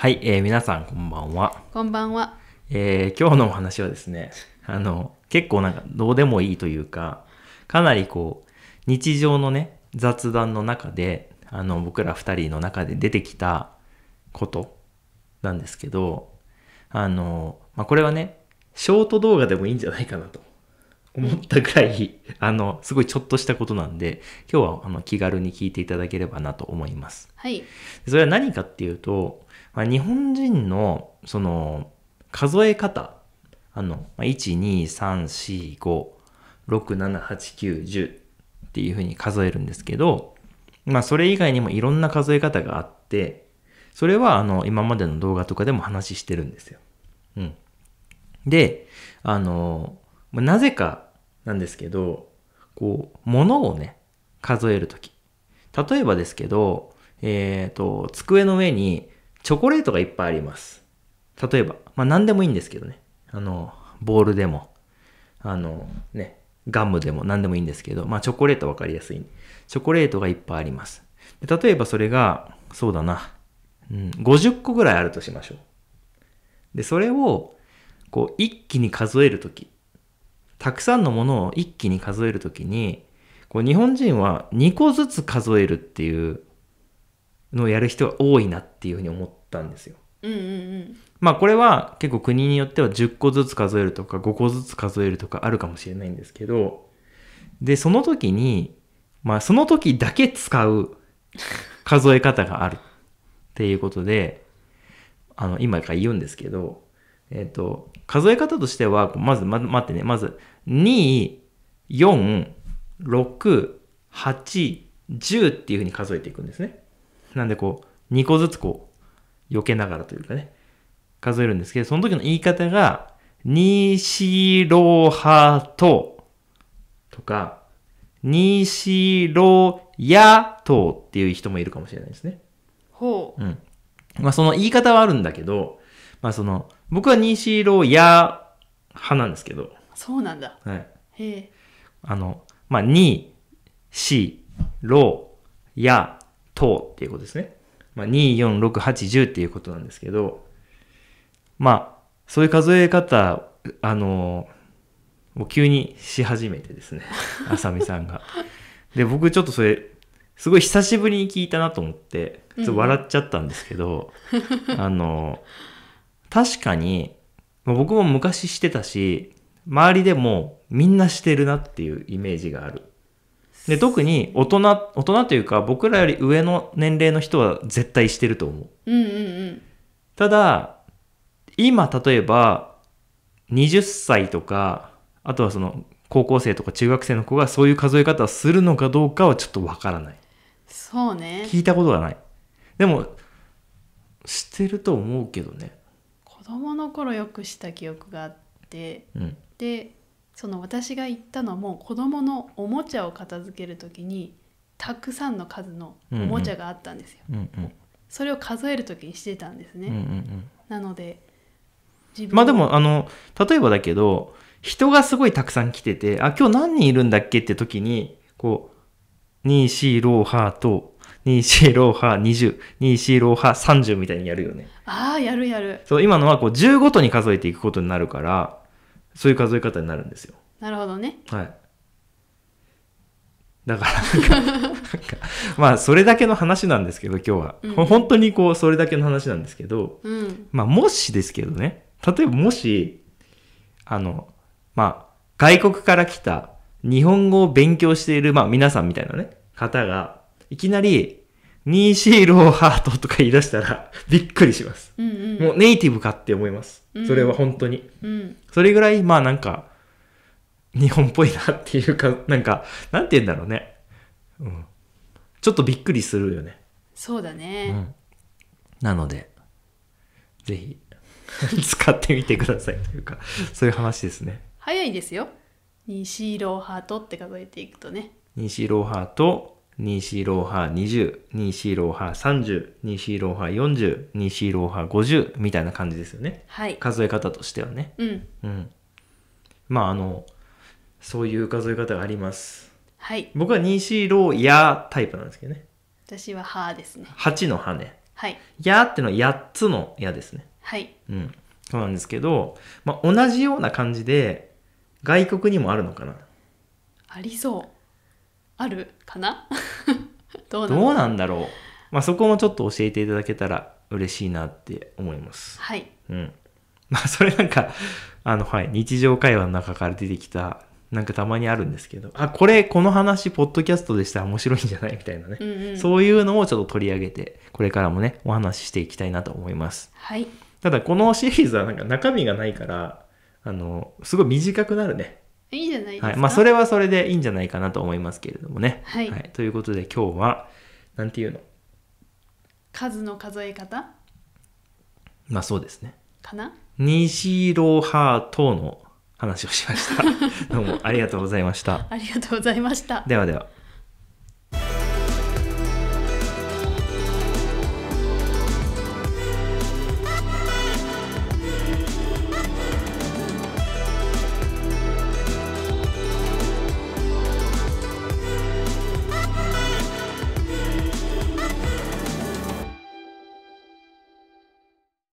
はい、えー、皆さんこんばんは。こんばんは。えー、今日のお話はですね、あの、結構なんかどうでもいいというか、かなりこう、日常のね、雑談の中で、あの、僕ら2人の中で出てきたことなんですけど、あの、まあ、これはね、ショート動画でもいいんじゃないかなと思ったぐらい、あの、すごいちょっとしたことなんで、今日はあの気軽に聞いていただければなと思います。はい。それは何かっていうと、まあ、日本人の、その、数え方、あの、1、2、3、4、5、6、7、8、9、10っていうふうに数えるんですけど、まあ、それ以外にもいろんな数え方があって、それは、あの、今までの動画とかでも話してるんですよ。うん。で、あの、なぜかなんですけど、こう、物をね、数えるとき。例えばですけど、えっ、ー、と、机の上にチョコレートがいっぱいあります。例えば、まあ何でもいいんですけどね。あの、ボールでも、あの、ね、ガムでも何でもいいんですけど、まあチョコレートわかりやすい。チョコレートがいっぱいあります。で例えばそれが、そうだな、うん、50個ぐらいあるとしましょう。で、それを、こう、一気に数えるとき、たくさんのものを一気に数えるときに、こう、日本人は2個ずつ数えるっていうのをやる人が多いなっていうふうに思ってったんですよ。うんうんうん、まあこれは結構国によっては10個ずつ数えるとか5個ずつ数えるとかあるかもしれないんですけどでその時にまあその時だけ使う数え方があるっていうことであの今から言うんですけどえっ、ー、と数え方としてはまずま待ってねまず246810っていうふうに数えていくんですね。なんでこう2個ずつこう避けながらというかね、数えるんですけど、その時の言い方が、にしろはと、とか、にしろやとっていう人もいるかもしれないですね。ほう。うん。まあその言い方はあるんだけど、まあその、僕はにしろや派なんですけど。そうなんだ。はい。へえ。あの、まあ、に、し、ろ、や、とっていうことですね。まあ、2、4、6、8、10っていうことなんですけど、まあ、そういう数え方、あの、を急にし始めてですね、あさみさんが。で、僕ちょっとそれ、すごい久しぶりに聞いたなと思って、ちょっと笑っちゃったんですけど、うん、あの、確かに、僕も昔してたし、周りでもみんなしてるなっていうイメージがある。で特に大人大人というか僕らより上の年齢の人は絶対してると思う,、うんうんうん、ただ今例えば20歳とかあとはその高校生とか中学生の子がそういう数え方をするのかどうかはちょっとわからないそうね聞いたことがないでもしてると思うけどね子供の頃よくした記憶があって、うん、でその私が言ったのも子どものおもちゃを片付ける時にたくさんの数のおもちゃがあったんですよ。うんうん、それを数える時にしてたんですね。うんうんうん、なのでまあでもあの例えばだけど人がすごいたくさん来ててあ今日何人いるんだっけって時にこう2四ローハーと2四ローハー2024ローハー30みたいにやるよね。ああやるやる。そう今のはこう10ごとに数えていくことになるから。そういう数え方になるんですよなるほどねはいだからなんかまあそれだけの話なんですけど今日は、うん、本当にこうそれだけの話なんですけど、うん、まあもしですけどね例えばもしあのまあ外国から来た日本語を勉強している、まあ、皆さんみたいなね方がいきなりニーシーローハートとか言い出したら びっくりします、うんうん、もうネイティブかって思います、うん、それは本当に、うん、それぐらいまあなんか日本っぽいなっていうかなんかなんて言うんだろうね、うん、ちょっとびっくりするよねそうだね、うん、なのでぜひ 使ってみてくださいというかそういう話ですね早いですよ西ローハートって数えていくとね西ローハート 2C ローハー20、2C ローハー30、2C ローハー40、2C ローハー50みたいな感じですよね。はい。数え方としてはね。うん。うん。まあ、あの、そういう数え方があります。はい。僕は 2C ローヤータイプなんですけどね。私はハーですね。8の羽ね。はい。ヤーってのは8つのやですね。はい。うん。そうなんですけど、まあ、同じような感じで、外国にもあるのかな。ありそう。あるかな どうなんだろうまあ、そこもちょっと教えていただけたら嬉しいなって思います。はい。うん。まあ、それなんか、あの、はい、日常会話の中から出てきた、なんかたまにあるんですけど、あ、これ、この話、ポッドキャストでしたら面白いんじゃないみたいなね、うんうん、そういうのをちょっと取り上げて、これからもね、お話ししていきたいなと思います。はい。ただ、このシリーズはなんか中身がないから、あの、すごい短くなるね。いいじゃないですか。はい、まあ、それはそれでいいんじゃないかなと思いますけれどもね。はい。はい、ということで、今日は、なんていうの数の数え方まあ、そうですね。かな西ロハトの話をしました。どうもありがとうございました。ありがとうございました。ではでは。